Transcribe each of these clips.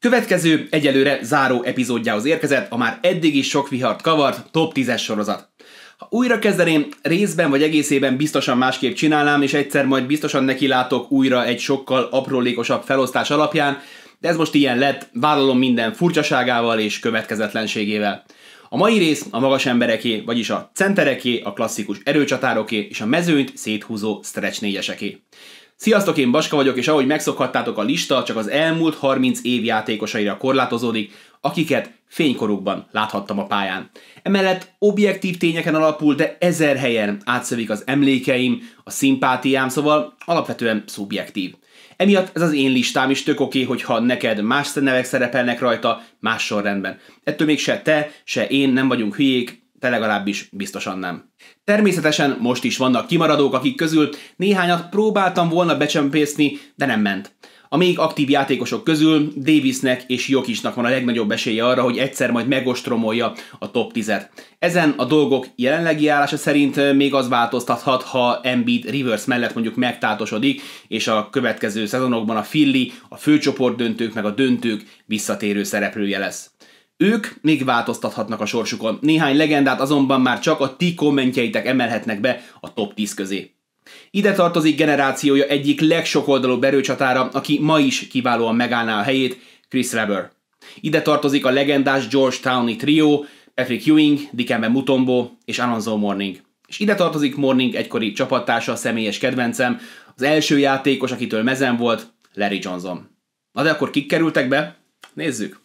Következő, egyelőre záró epizódjához érkezett, a már eddig is sok vihart kavart top 10-es sorozat. Ha újra kezdeném, részben vagy egészében biztosan másképp csinálnám, és egyszer majd biztosan neki látok újra egy sokkal aprólékosabb felosztás alapján, de ez most ilyen lett, vállalom minden furcsaságával és következetlenségével. A mai rész a magas embereké, vagyis a centereké, a klasszikus erőcsatároké és a mezőnyt széthúzó stretch négyeseké. Sziasztok, én Baska vagyok, és ahogy megszokhattátok a lista, csak az elmúlt 30 év játékosaira korlátozódik, akiket fénykorukban láthattam a pályán. Emellett objektív tényeken alapul, de ezer helyen átszövik az emlékeim, a szimpátiám, szóval alapvetően szubjektív. Emiatt ez az én listám is tök oké, hogyha neked más nevek szerepelnek rajta, más sorrendben. Ettől még se te, se én nem vagyunk hülyék, te legalábbis biztosan nem. Természetesen most is vannak kimaradók, akik közül néhányat próbáltam volna becsempészni, de nem ment. A még aktív játékosok közül Davisnek és Jokisnak van a legnagyobb esélye arra, hogy egyszer majd megostromolja a top 10-et. Ezen a dolgok jelenlegi állása szerint még az változtathat, ha Embiid Rivers mellett mondjuk megtátosodik, és a következő szezonokban a Philly, a főcsoport döntők meg a döntők visszatérő szereplője lesz. Ők még változtathatnak a sorsukon. Néhány legendát azonban már csak a ti kommentjeitek emelhetnek be a top 10 közé. Ide tartozik generációja egyik legsokoldalú erőcsatára, aki ma is kiválóan megállná a helyét, Chris Webber. Ide tartozik a legendás Georgetowni trio, Patrick Ewing, Dikembe Mutombo és Alonzo Morning. És ide tartozik Morning egykori csapattársa, személyes kedvencem, az első játékos, akitől mezen volt, Larry Johnson. Na de akkor kik kerültek be? Nézzük!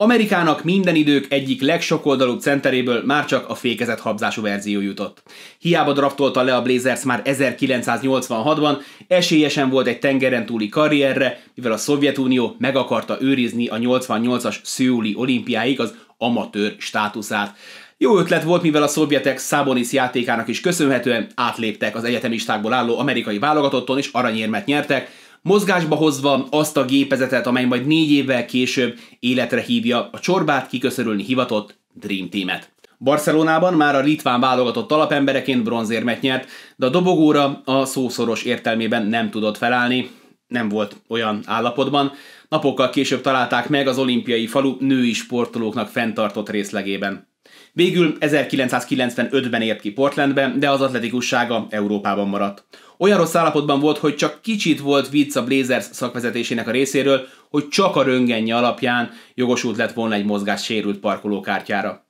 Amerikának minden idők egyik legsokoldalúbb centeréből már csak a fékezett habzású verzió jutott. Hiába draftolta le a Blazers már 1986-ban, esélyesen volt egy tengeren túli karrierre, mivel a Szovjetunió meg akarta őrizni a 88-as Szőuli olimpiáig az amatőr státuszát. Jó ötlet volt, mivel a szovjetek Szabonis játékának is köszönhetően átléptek az egyetemistákból álló amerikai válogatotton és aranyérmet nyertek, mozgásba hozva azt a gépezetet, amely majd négy évvel később életre hívja a csorbát kiköszörülni hivatott Dream Team-et. Barcelonában már a litván válogatott alapembereként bronzérmet nyert, de a dobogóra a szószoros értelmében nem tudott felállni, nem volt olyan állapotban. Napokkal később találták meg az olimpiai falu női sportolóknak fenntartott részlegében. Végül 1995-ben ért ki Portlandbe, de az atletikussága Európában maradt. Olyan rossz állapotban volt, hogy csak kicsit volt vicc a Blazers szakvezetésének a részéről, hogy csak a röntgenje alapján jogosult lett volna egy mozgás sérült parkolókártyára.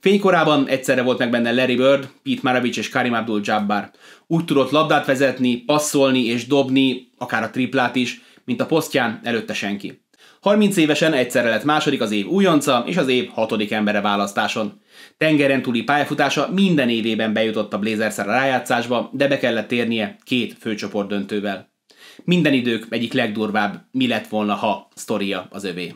Fénykorában egyszerre volt meg benne Larry Bird, Pete Maravich és Karim Abdul-Jabbar. Úgy tudott labdát vezetni, passzolni és dobni, akár a triplát is, mint a posztján előtte senki. 30 évesen egyszerre lett második az év újonca és az év hatodik embere választáson. Tengeren túli pályafutása minden évében bejutott a Blazersre rájátszásba, de be kellett térnie két főcsoport döntővel. Minden idők egyik legdurvább mi lett volna ha sztoria az övé.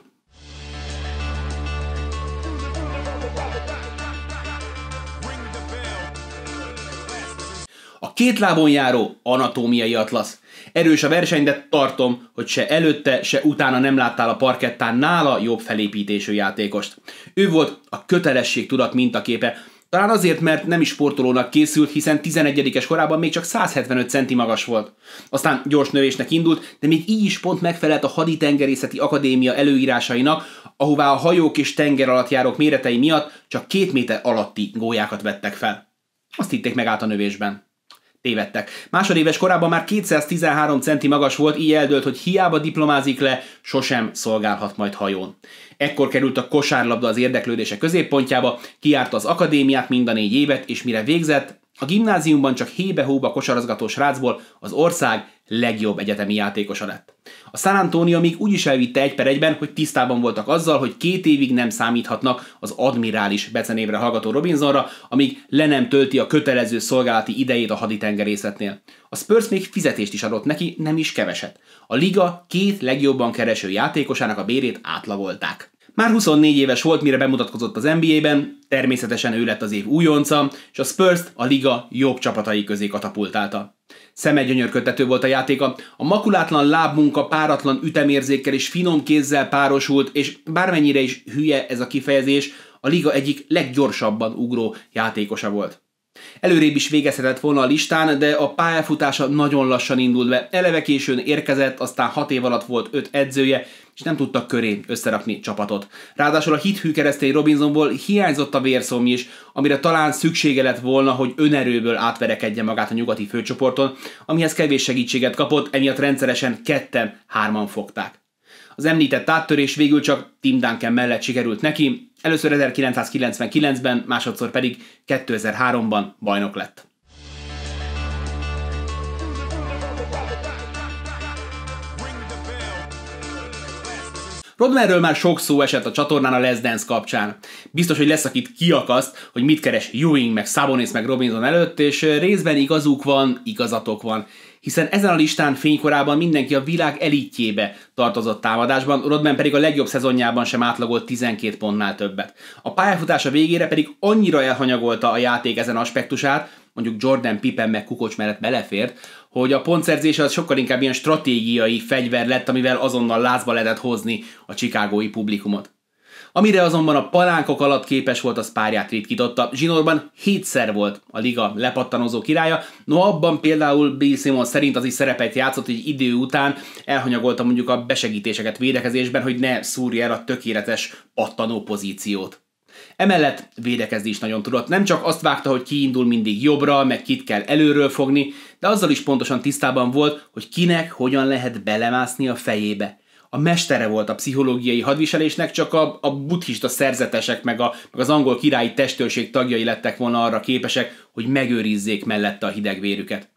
A két lábon járó anatómiai atlasz Erős a verseny, de tartom, hogy se előtte, se utána nem láttál a parkettán nála jobb felépítésű játékost. Ő volt a kötelesség tudat mintaképe, talán azért, mert nem is sportolónak készült, hiszen 11-es korában még csak 175 centi magas volt. Aztán gyors növésnek indult, de még így is pont megfelelt a Haditengerészeti Akadémia előírásainak, ahová a hajók és tenger alatt járók méretei miatt csak két méter alatti gólyákat vettek fel. Azt hitték meg át a növésben tévedtek. Másodéves korában már 213 centi magas volt, így eldőlt, hogy hiába diplomázik le, sosem szolgálhat majd hajón. Ekkor került a kosárlabda az érdeklődése középpontjába, kiárta az akadémiát mind a négy évet, és mire végzett, a gimnáziumban csak hébe-hóba kosarazgató srácból az ország legjobb egyetemi játékosa lett. A San Antonio még úgy is elvitte egy per egyben, hogy tisztában voltak azzal, hogy két évig nem számíthatnak az admirális becenévre hallgató Robinsonra, amíg le nem tölti a kötelező szolgálati idejét a haditengerészetnél. A Spurs még fizetést is adott neki, nem is keveset. A liga két legjobban kereső játékosának a bérét átlagolták. Már 24 éves volt, mire bemutatkozott az NBA-ben, természetesen ő lett az év újonca, és a Spurs-t a liga jobb csapatai közé katapultálta. Szeme gyönyörködtető volt a játéka, a makulátlan lábmunka páratlan ütemérzékkel és finom kézzel párosult, és bármennyire is hülye ez a kifejezés, a liga egyik leggyorsabban ugró játékosa volt. Előrébb is végezhetett volna a listán, de a pályafutása nagyon lassan indult be. Eleve későn érkezett, aztán 6 év alatt volt 5 edzője, és nem tudtak köré összerakni csapatot. Ráadásul a hithű keresztény Robinsonból hiányzott a vérszom is, amire talán szüksége lett volna, hogy önerőből átverekedje magát a nyugati főcsoporton, amihez kevés segítséget kapott, emiatt rendszeresen ketten-hárman fogták. Az említett áttörés végül csak Tim Duncan mellett sikerült neki, először 1999-ben, másodszor pedig 2003-ban bajnok lett. Rodmanről már sok szó esett a csatornán a Les Dance kapcsán. Biztos, hogy lesz, akit kiakaszt, hogy mit keres Ewing, meg Sabonis, meg Robinson előtt, és részben igazuk van, igazatok van hiszen ezen a listán fénykorában mindenki a világ elitjébe tartozott támadásban, Rodman pedig a legjobb szezonjában sem átlagolt 12 pontnál többet. A pályafutása végére pedig annyira elhanyagolta a játék ezen aspektusát, mondjuk Jordan Pippen meg Kukocs mellett belefért, hogy a pontszerzése az sokkal inkább ilyen stratégiai fegyver lett, amivel azonnal lázba lehetett hozni a csikágói publikumot. Amire azonban a palánkok alatt képes volt, az párját ritkította. Zsinórban hétszer volt a liga lepattanozó királya, no abban például B. Simon szerint az is szerepet játszott, hogy idő után elhanyagolta mondjuk a besegítéseket védekezésben, hogy ne szúrja el a tökéletes pattanó pozíciót. Emellett védekezni is nagyon tudott. Nem csak azt vágta, hogy ki indul mindig jobbra, meg kit kell előről fogni, de azzal is pontosan tisztában volt, hogy kinek hogyan lehet belemászni a fejébe a mestere volt a pszichológiai hadviselésnek, csak a, a buddhista szerzetesek meg, a, meg az angol királyi testőrség tagjai lettek volna arra képesek, hogy megőrizzék mellette a hideg vérüket.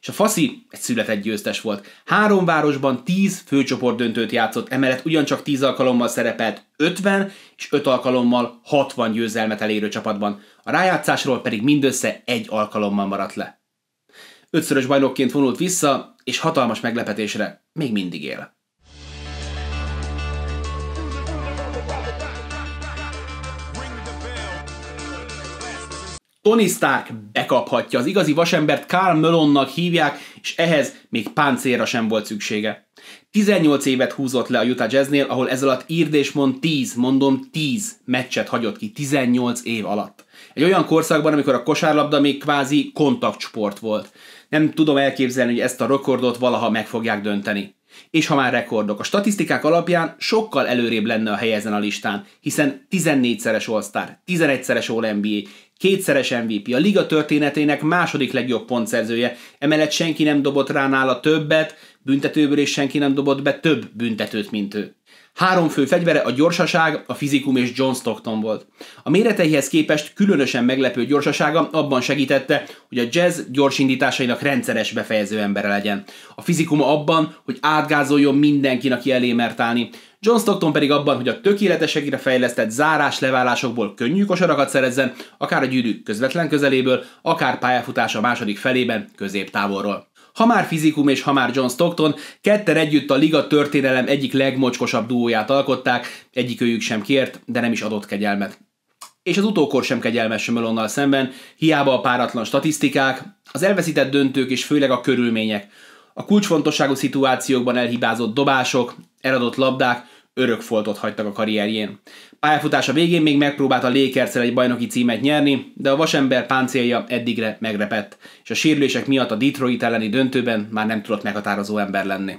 És a Faszi egy született győztes volt. Három városban tíz főcsoport döntőt játszott, emellett ugyancsak tíz alkalommal szerepelt 50 és öt alkalommal 60 győzelmet elérő csapatban. A rájátszásról pedig mindössze egy alkalommal maradt le. Ötszörös bajnokként vonult vissza, és hatalmas meglepetésre még mindig él. Tony Stark bekaphatja, az igazi vasembert Karl Mölonnak hívják, és ehhez még páncélra sem volt szüksége. 18 évet húzott le a Utah Jazznél, ahol ez alatt írd és mond 10, mondom 10 meccset hagyott ki, 18 év alatt. Egy olyan korszakban, amikor a kosárlabda még kvázi kontaktsport volt. Nem tudom elképzelni, hogy ezt a rekordot valaha meg fogják dönteni. És ha már rekordok, a statisztikák alapján sokkal előrébb lenne a helyezen a listán, hiszen 14-szeres All-Star, 11-szeres All-NBA, kétszeres MVP, a liga történetének második legjobb pontszerzője, emellett senki nem dobott rá nála többet, büntetőből és senki nem dobott be több büntetőt, mint ő. Három fő fegyvere a gyorsaság, a fizikum és John Stockton volt. A méreteihez képest különösen meglepő gyorsasága abban segítette, hogy a jazz gyors indításainak rendszeres befejező embere legyen. A fizikuma abban, hogy átgázoljon mindenkinek aki elé mert állni. John Stockton pedig abban, hogy a tökéletesekre fejlesztett zárás leválásokból könnyű kosarakat szerezzen, akár a gyűrű közvetlen közeléből, akár pályafutása második felében középtávolról. Ha már fizikum és ha már John Stockton, ketten együtt a liga történelem egyik legmocskosabb duóját alkották, egyikőjük sem kért, de nem is adott kegyelmet és az utókor sem kegyelmes Melonnal szemben, hiába a páratlan statisztikák, az elveszített döntők és főleg a körülmények. A kulcsfontosságú szituációkban elhibázott dobások, eladott labdák örök foltot hagytak a karrierjén. Pályafutása végén még megpróbálta Lakerszel egy bajnoki címet nyerni, de a vasember páncélja eddigre megrepett, és a sérülések miatt a Detroit elleni döntőben már nem tudott meghatározó ember lenni.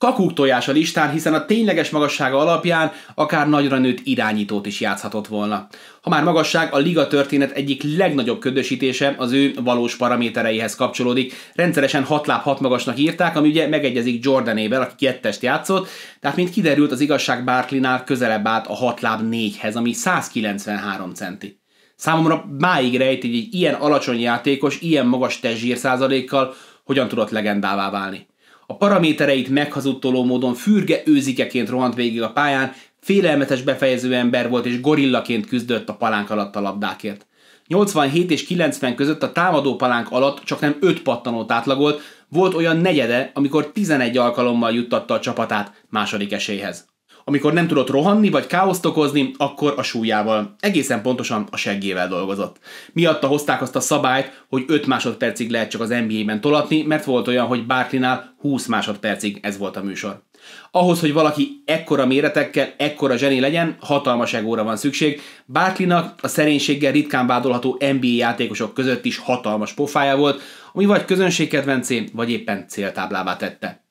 kakuk tojás a listán, hiszen a tényleges magassága alapján akár nagyra nőtt irányítót is játszhatott volna. Ha már magasság, a liga történet egyik legnagyobb ködösítése az ő valós paramétereihez kapcsolódik. Rendszeresen 6 láb 6 magasnak írták, ami ugye megegyezik Jordanével, aki kettest játszott, tehát mint kiderült az igazság Barklinál közelebb állt a 6 láb 4-hez, ami 193 centi. Számomra máig rejt, hogy egy ilyen alacsony játékos, ilyen magas testzsír százalékkal hogyan tudott legendává válni a paramétereit meghazudtoló módon fürge őzikeként rohant végig a pályán, félelmetes befejező ember volt és gorillaként küzdött a palánk alatt a labdákért. 87 és 90 között a támadó palánk alatt csak nem 5 pattanót átlagolt, volt olyan negyede, amikor 11 alkalommal juttatta a csapatát második esélyhez. Amikor nem tudott rohanni vagy káoszt okozni, akkor a súlyával, egészen pontosan a seggével dolgozott. Miatta hozták azt a szabályt, hogy 5 másodpercig lehet csak az NBA-ben tolatni, mert volt olyan, hogy Barklinál 20 másodpercig ez volt a műsor. Ahhoz, hogy valaki ekkora méretekkel, ekkora zseni legyen, hatalmas egóra van szükség. Bartlinak a szerénységgel ritkán vádolható NBA játékosok között is hatalmas pofája volt, ami vagy közönségkedvencé, vagy éppen céltáblává tette.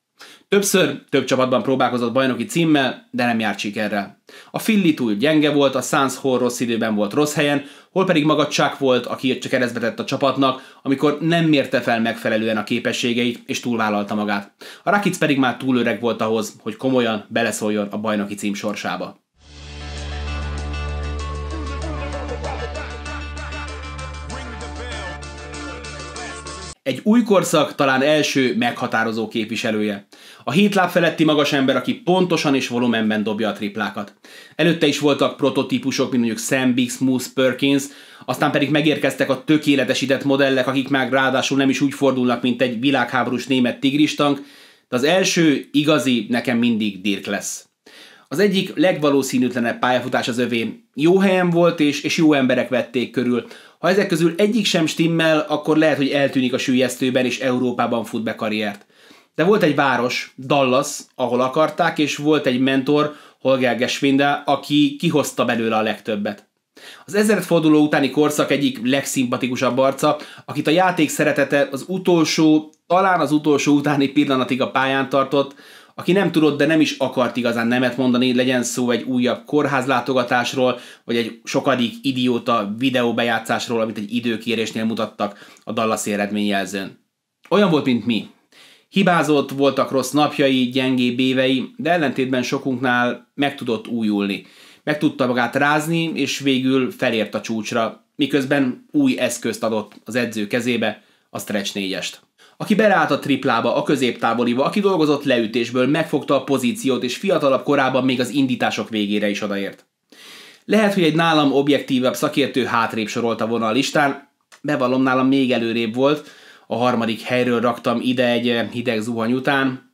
Többször több csapatban próbálkozott bajnoki címmel, de nem járt sikerrel. A Philly túl gyenge volt, a Sans Hall rossz időben volt rossz helyen, hol pedig maga Chuck volt, aki csak keresztbe tett a csapatnak, amikor nem mérte fel megfelelően a képességeit, és túlvállalta magát. A Rakic pedig már túl öreg volt ahhoz, hogy komolyan beleszóljon a bajnoki cím sorsába. Egy új korszak talán első meghatározó képviselője. A hét láb feletti magas ember, aki pontosan és volumenben dobja a triplákat. Előtte is voltak prototípusok, mint mondjuk Sam Biggs, Moose, Perkins, aztán pedig megérkeztek a tökéletesített modellek, akik már ráadásul nem is úgy fordulnak, mint egy világháborús német tigristank, de az első igazi nekem mindig Dirk lesz. Az egyik legvalószínűtlenebb pályafutás az övé. Jó helyen volt, és, és jó emberek vették körül. Ha ezek közül egyik sem stimmel, akkor lehet, hogy eltűnik a sűjesztőben, és Európában fut be karriert. De volt egy város, Dallas, ahol akarták, és volt egy mentor, Holger Geschwinde, aki kihozta belőle a legtöbbet. Az forduló utáni korszak egyik legszimpatikusabb arca, akit a játék szeretete az utolsó, talán az utolsó utáni pillanatig a pályán tartott, aki nem tudott, de nem is akart igazán nemet mondani, legyen szó egy újabb kórházlátogatásról, vagy egy sokadik idióta videóbejátszásról, amit egy időkérésnél mutattak a Dallas eredményjelzőn. Olyan volt, mint mi, Hibázott, voltak rossz napjai, gyengébb évei, de ellentétben sokunknál meg tudott újulni. Meg tudta magát rázni, és végül felért a csúcsra, miközben új eszközt adott az edző kezébe, a stretch 4-est. Aki beleállt a triplába, a középtávoliba, aki dolgozott leütésből, megfogta a pozíciót, és fiatalabb korában még az indítások végére is odaért. Lehet, hogy egy nálam objektívebb szakértő hátrébb sorolta volna a listán, bevallom nálam még előrébb volt, a harmadik helyről raktam ide egy eh, hideg zuhany után,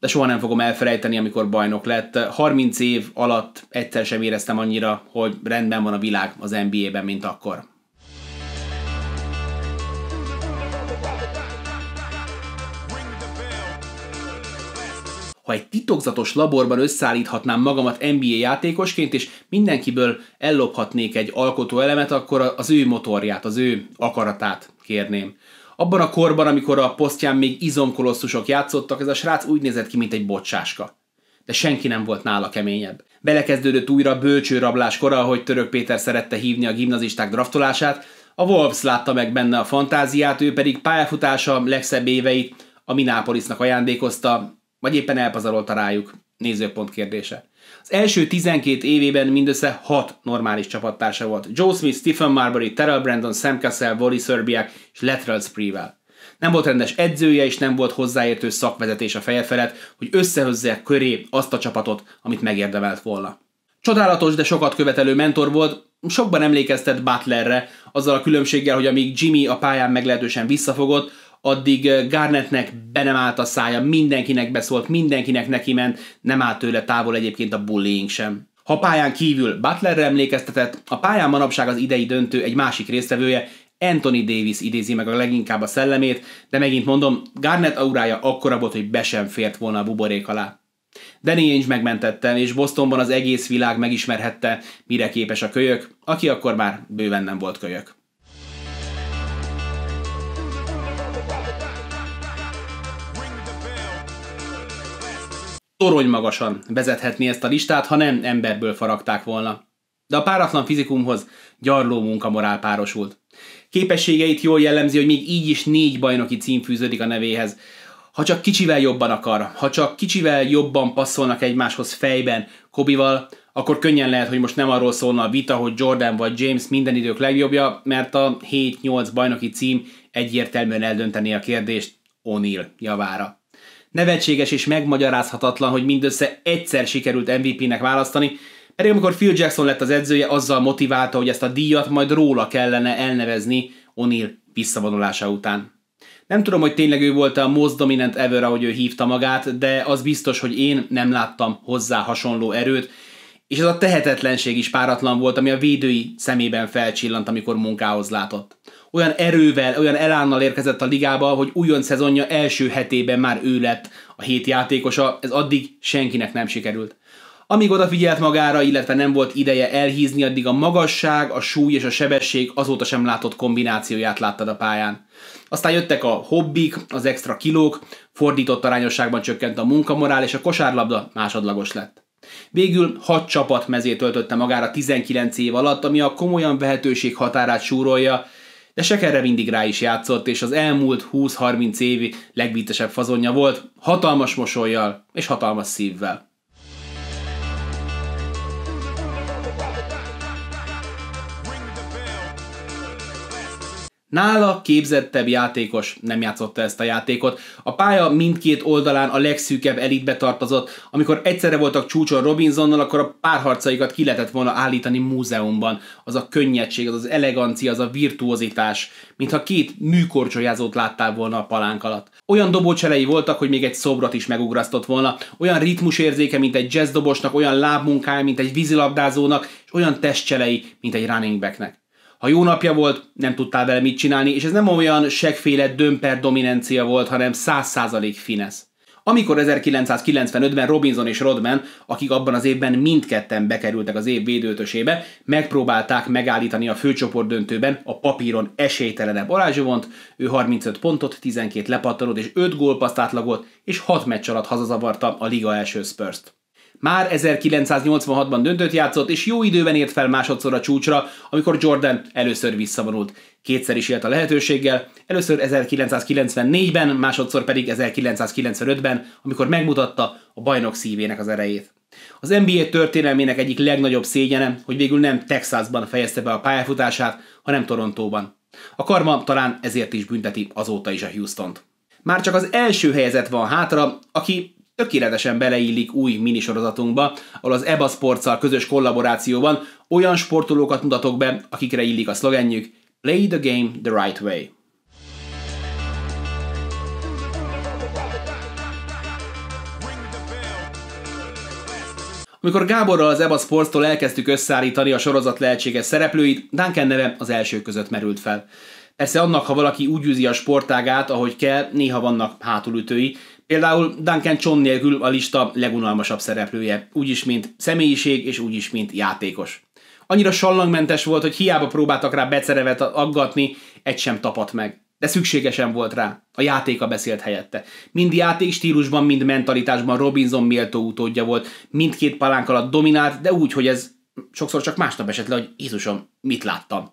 de soha nem fogom elfelejteni, amikor bajnok lett. 30 év alatt egyszer sem éreztem annyira, hogy rendben van a világ az NBA-ben, mint akkor. ha egy titokzatos laborban összeállíthatnám magamat NBA játékosként, és mindenkiből ellophatnék egy alkotó elemet, akkor az ő motorját, az ő akaratát kérném. Abban a korban, amikor a posztján még izomkolosszusok játszottak, ez a srác úgy nézett ki, mint egy bocsáska. De senki nem volt nála keményebb. Belekezdődött újra bölcsőrablás kora, ahogy Török Péter szerette hívni a gimnazisták draftolását, a Wolves látta meg benne a fantáziát, ő pedig pályafutása legszebb éveit a Minápolisnak ajándékozta, vagy éppen elpazarolta rájuk. Nézőpont kérdése. Az első 12 évében mindössze 6 normális csapattársa volt. Joe Smith, Stephen Marbury, Terrell Brandon, Sam Cassell, Wally Serbiak és Lateral Spreevel. Nem volt rendes edzője, és nem volt hozzáértő szakvezetés a feje felett, hogy összehozza köré azt a csapatot, amit megérdemelt volna. Csodálatos, de sokat követelő mentor volt, sokban emlékeztet Butlerre, azzal a különbséggel, hogy amíg Jimmy a pályán meglehetősen visszafogott, addig eh, Garnettnek be nem állt a szája, mindenkinek beszólt, mindenkinek neki ment, nem állt tőle távol egyébként a bullying sem. Ha pályán kívül Butlerre emlékeztetett, a pályán manapság az idei döntő egy másik résztvevője, Anthony Davis idézi meg a leginkább a szellemét, de megint mondom, Garnett aurája akkora volt, hogy be sem fért volna a buborék alá. Danny Ainge megmentette, és Bostonban az egész világ megismerhette, mire képes a kölyök, aki akkor már bőven nem volt kölyök. torony magasan vezethetni ezt a listát, ha nem emberből faragták volna. De a páratlan fizikumhoz gyarló munkamorál párosult. Képességeit jól jellemzi, hogy még így is négy bajnoki cím fűződik a nevéhez. Ha csak kicsivel jobban akar, ha csak kicsivel jobban passzolnak egymáshoz fejben, Kobival, akkor könnyen lehet, hogy most nem arról szólna a vita, hogy Jordan vagy James minden idők legjobbja, mert a 7-8 bajnoki cím egyértelműen eldönteni a kérdést O'Neill javára. Nevetséges és megmagyarázhatatlan, hogy mindössze egyszer sikerült MVP-nek választani, pedig amikor Phil Jackson lett az edzője, azzal motiválta, hogy ezt a díjat majd róla kellene elnevezni O'Neill visszavonulása után. Nem tudom, hogy tényleg ő volt a most dominant ever, ahogy ő hívta magát, de az biztos, hogy én nem láttam hozzá hasonló erőt, és ez a tehetetlenség is páratlan volt, ami a védői szemében felcsillant, amikor munkához látott olyan erővel, olyan elánnal érkezett a ligába, hogy újon szezonja első hetében már ő lett a hét játékosa, ez addig senkinek nem sikerült. Amíg odafigyelt magára, illetve nem volt ideje elhízni, addig a magasság, a súly és a sebesség azóta sem látott kombinációját láttad a pályán. Aztán jöttek a hobbik, az extra kilók, fordított arányosságban csökkent a munkamorál, és a kosárlabda másodlagos lett. Végül hat csapat mezét töltötte magára 19 év alatt, ami a komolyan vehetőség határát súrolja, de Sekerre mindig rá is játszott, és az elmúlt 20-30 évi legvitesebb fazonja volt, hatalmas mosolyjal és hatalmas szívvel. Nála képzettebb játékos nem játszotta ezt a játékot. A pálya mindkét oldalán a legszűkebb elitbe tartozott, amikor egyszerre voltak csúcson Robinsonnal, akkor a párharcaikat ki lehetett volna állítani múzeumban. Az a könnyedség, az az elegancia, az a virtuozitás, mintha két műkorcsolyázót láttál volna a palánk alatt. Olyan dobócselei voltak, hogy még egy szobrot is megugrasztott volna, olyan ritmusérzéke, mint egy jazzdobosnak, olyan lábmunkája, mint egy vízilabdázónak, és olyan testcselei, mint egy running backnek. Ha jó napja volt, nem tudtál vele mit csinálni, és ez nem olyan segféle dömper dominancia volt, hanem 100% finesz. Amikor 1995-ben Robinson és Rodman, akik abban az évben mindketten bekerültek az év védőtösébe, megpróbálták megállítani a főcsoport döntőben a papíron esélytelenebb Orázsovont, ő 35 pontot, 12 lepattanót és 5 gólpaszt átlagolt, és 6 meccs alatt hazazavarta a liga első Spurs-t. Már 1986-ban döntött játszott, és jó időben ért fel másodszor a csúcsra, amikor Jordan először visszavonult. Kétszer is élt a lehetőséggel, először 1994-ben, másodszor pedig 1995-ben, amikor megmutatta a bajnok szívének az erejét. Az NBA történelmének egyik legnagyobb szégyene, hogy végül nem Texasban fejezte be a pályafutását, hanem Torontóban. A karma talán ezért is bünteti azóta is a Houstont. Már csak az első helyzet van hátra, aki tökéletesen beleillik új minisorozatunkba, ahol az EBA Sportszal közös kollaborációban olyan sportolókat mutatok be, akikre illik a szlogenjük Play the game the right way. Amikor Gáborral az EBA Sportstól elkezdtük összeállítani a sorozat lehetséges szereplőit, Duncan neve az első között merült fel. Persze annak, ha valaki úgy űzi a sportágát, ahogy kell, néha vannak hátulütői, Például Duncan John nélkül a lista legunalmasabb szereplője, úgyis mint személyiség és úgyis mint játékos. Annyira sallangmentes volt, hogy hiába próbáltak rá becerevet aggatni, egy sem tapadt meg. De szükségesen volt rá. A játéka beszélt helyette. Mind játék stílusban, mind mentalitásban Robinson méltó utódja volt. Mindkét palánk alatt dominált, de úgy, hogy ez sokszor csak másnap esett le, hogy Jézusom, mit láttam.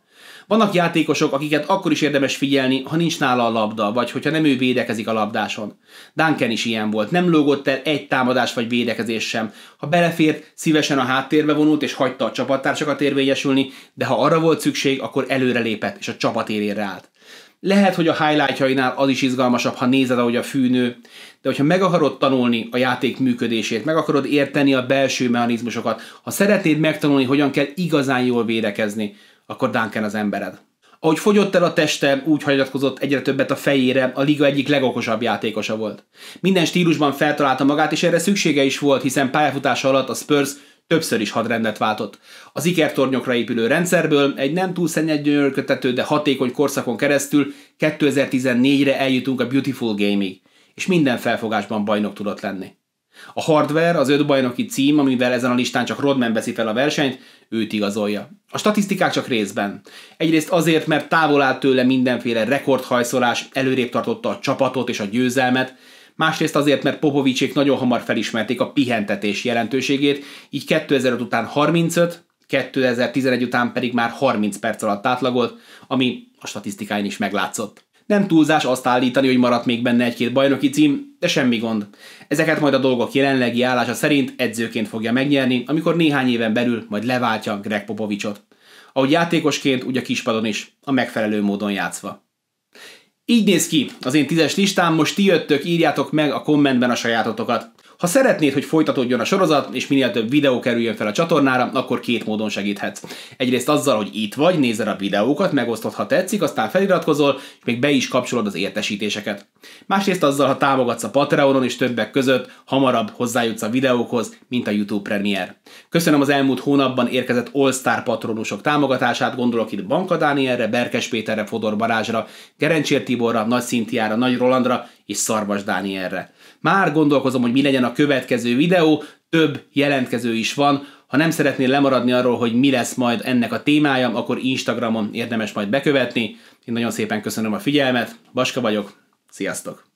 Vannak játékosok, akiket akkor is érdemes figyelni, ha nincs nála a labda, vagy hogyha nem ő védekezik a labdáson. Duncan is ilyen volt, nem lógott el egy támadás vagy védekezés sem. Ha belefért, szívesen a háttérbe vonult és hagyta a csapattársakat érvényesülni, de ha arra volt szükség, akkor előre lépett és a csapat élére állt. Lehet, hogy a highlightjainál az is izgalmasabb, ha nézed, ahogy a fűnő, de hogyha meg akarod tanulni a játék működését, meg akarod érteni a belső mechanizmusokat, ha szeretnéd megtanulni, hogyan kell igazán jól védekezni, akkor Duncan az embered. Ahogy fogyott el a teste, úgy hagyatkozott egyre többet a fejére, a liga egyik legokosabb játékosa volt. Minden stílusban feltalálta magát, és erre szüksége is volt, hiszen pályafutása alatt a Spurs többször is hadrendet váltott. Az ikertornyokra épülő rendszerből egy nem túl szennyedgyönyörködtető, de hatékony korszakon keresztül 2014-re eljutunk a Beautiful Gaming és minden felfogásban bajnok tudott lenni. A hardware, az öt bajnoki cím, amivel ezen a listán csak Rodman veszi fel a versenyt, őt igazolja. A statisztikák csak részben. Egyrészt azért, mert távol állt tőle mindenféle rekordhajszolás, előrébb tartotta a csapatot és a győzelmet, másrészt azért, mert Popovicsék nagyon hamar felismerték a pihentetés jelentőségét, így 2005 után 35, 2011 után pedig már 30 perc alatt átlagolt, ami a statisztikáin is meglátszott. Nem túlzás azt állítani, hogy maradt még benne egy-két bajnoki cím, de semmi gond. Ezeket majd a dolgok jelenlegi állása szerint edzőként fogja megnyerni, amikor néhány éven belül majd leváltja Greg Popovicsot. Ahogy játékosként, úgy a kispadon is, a megfelelő módon játszva. Így néz ki az én tízes listám, most ti jöttök, írjátok meg a kommentben a sajátotokat. Ha szeretnéd, hogy folytatódjon a sorozat, és minél több videó kerüljön fel a csatornára, akkor két módon segíthetsz. Egyrészt azzal, hogy itt vagy, nézel a videókat, megosztod, ha tetszik, aztán feliratkozol, és még be is kapcsolod az értesítéseket. Másrészt azzal, ha támogatsz a Patreonon és többek között, hamarabb hozzájutsz a videókhoz, mint a YouTube Premier. Köszönöm az elmúlt hónapban érkezett All Star patronusok támogatását, gondolok itt Banka Dánielre, Berkes Péterre, Fodor Barázsra, Gerencsér Tiborra, Nagy Szintiára, Nagy Rolandra és Szarvas Dánielre. Már gondolkozom, hogy mi legyen a következő videó, több jelentkező is van, ha nem szeretnél lemaradni arról, hogy mi lesz majd ennek a témája, akkor Instagramon érdemes majd bekövetni. Én nagyon szépen köszönöm a figyelmet, Baska vagyok, sziasztok!